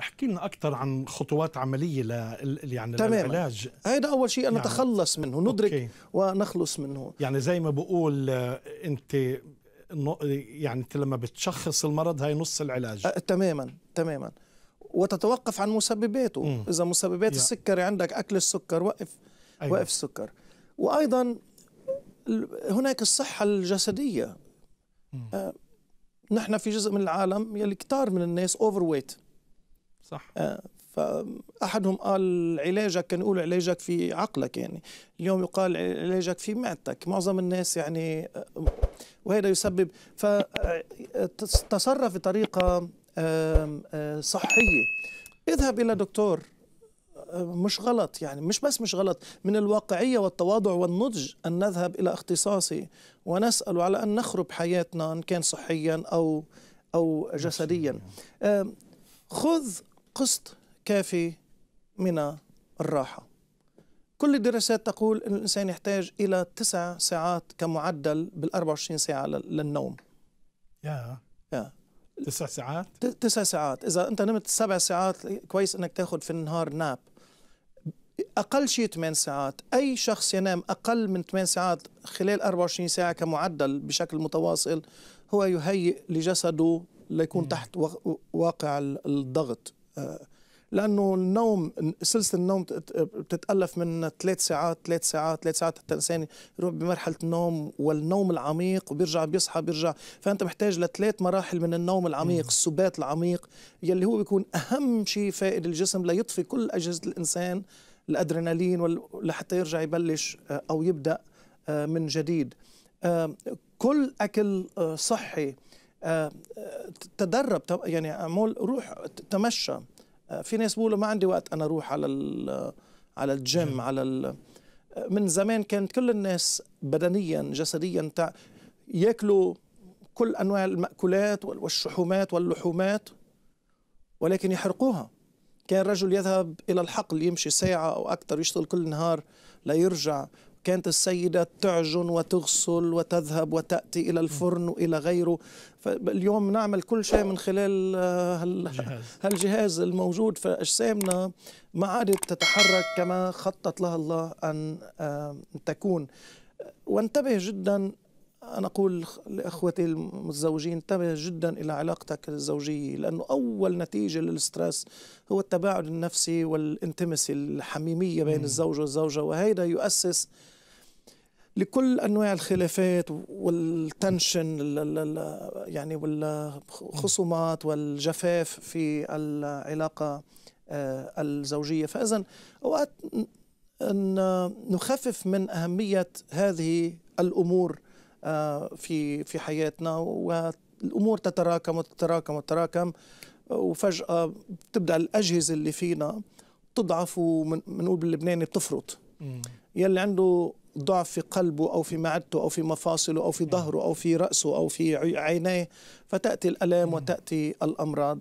احكي لنا اكثر عن خطوات عمليه ل يعني تمام. للعلاج هذا اول شيء يعني نتخلص منه ندرك أوكي. ونخلص منه يعني زي ما بقول آه، انت يعني انت لما بتشخص المرض هاي نص العلاج أه تماما تماما وتتوقف عن مسبباته مم. اذا مسببات يعني. السكري عندك اكل السكر وقف أيوة. وقف السكر وايضا هناك الصحه الجسديه أه نحن في جزء من العالم يلي كتار من الناس اوفر ويت صح آه، فاحدهم قال علاجك كان يقول علاجك في عقلك يعني اليوم يقال علاجك في معدتك معظم الناس يعني آه، وهذا يسبب فتصرف آه، بطريقه صحيه اذهب الى دكتور مش غلط يعني مش بس مش غلط من الواقعيه والتواضع والنضج ان نذهب الى اختصاصي ونسال على ان نخرب حياتنا ان كان صحيا او او جسديا خذ قسط كافي من الراحة كل الدراسات تقول أن الإنسان يحتاج إلى تسع ساعات كمعدل بال 24 ساعة للنوم يا yeah. yeah. تسع ساعات؟ تسع ساعات إذا أنت نمت سبع ساعات كويس أنك تأخذ في النهار ناب أقل شيء 8 ساعات أي شخص ينام أقل من 8 ساعات خلال 24 ساعة كمعدل بشكل متواصل هو يهيئ لجسده ليكون تحت واقع الضغط آه، لانه النوم سلسله النوم بتتالف من ثلاث ساعات ثلاث ساعات ثلاث ساعات حتى الانسان يروح بمرحله النوم والنوم العميق وبيرجع بيصحى بيرجع فانت محتاج لثلاث مراحل من النوم العميق السبات العميق يلي هو بيكون اهم شيء فائد الجسم ليطفي كل اجهزه الانسان الادرينالين لحتى يرجع يبلش آه، او يبدا آه، من جديد كل اكل صحي آه، آه، تدرب يعني اعمل روح تمشى آه، في ناس بيقولوا ما عندي وقت انا اروح على على الجيم على من زمان كانت كل الناس بدنيا جسديا ياكلوا كل انواع المأكولات والشحومات واللحومات ولكن يحرقوها كان رجل يذهب الى الحقل يمشي ساعه او اكثر يشتغل كل نهار ليرجع كانت السيدة تعجن وتغسل وتذهب وتأتي إلى الفرن وإلى غيره فاليوم نعمل كل شيء من خلال آه، هالجهاز الموجود فأجسامنا ما عادت تتحرك كما خطط لها الله أن آه، تكون وانتبه جدا أنا أقول لأخوتي المتزوجين انتبه جدا إلى علاقتك الزوجية لأنه أول نتيجة للستريس هو التباعد النفسي والانتمسي الحميمية بين الزوج والزوجة وهيدا يؤسس لكل انواع الخلافات والتنشن يعني والخصومات والجفاف في العلاقه آه، الزوجيه فاذا اوقات نخفف من اهميه هذه الامور آه، في في حياتنا والامور تتراكم وتتراكم وتتراكم آه، وفجاه بتبدا الاجهزه اللي فينا تضعف ومنقول باللبناني بتفرط يلي عنده ضعف في قلبه او في معدته او في مفاصله او في ظهره او في راسه او في عينيه فتاتي الالام وتاتي الامراض